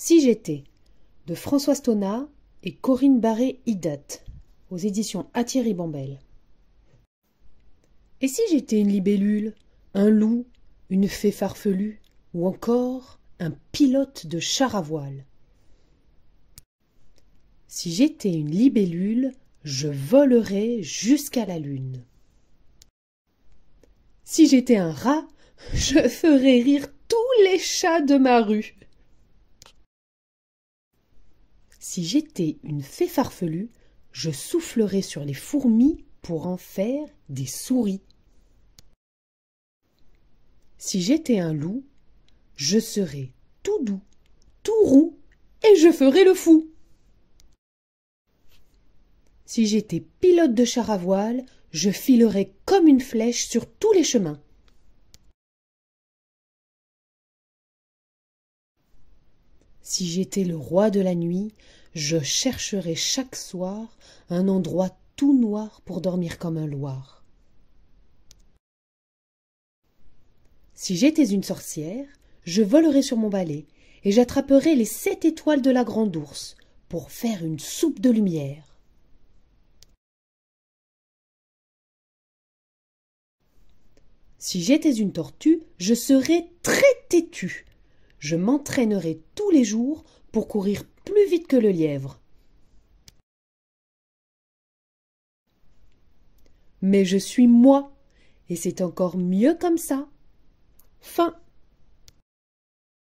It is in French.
Si j'étais de François Stona et Corinne Barré-Hidat aux éditions Attieri Et si j'étais une libellule, un loup, une fée farfelue ou encore un pilote de char à voile Si j'étais une libellule, je volerais jusqu'à la lune. Si j'étais un rat, je ferais rire tous les chats de ma rue. Si j'étais une fée farfelue, je soufflerais sur les fourmis pour en faire des souris. Si j'étais un loup, je serais tout doux, tout roux, et je ferais le fou. Si j'étais pilote de char à voile, je filerais comme une flèche sur tous les chemins. si j'étais le roi de la nuit je chercherais chaque soir un endroit tout noir pour dormir comme un loir si j'étais une sorcière je volerais sur mon balai et j'attraperais les sept étoiles de la grande ours pour faire une soupe de lumière Si j'étais une tortue, je serais très têtue je m'entraînerai tous les jours pour courir plus vite que le lièvre. Mais je suis moi, et c'est encore mieux comme ça. Fin.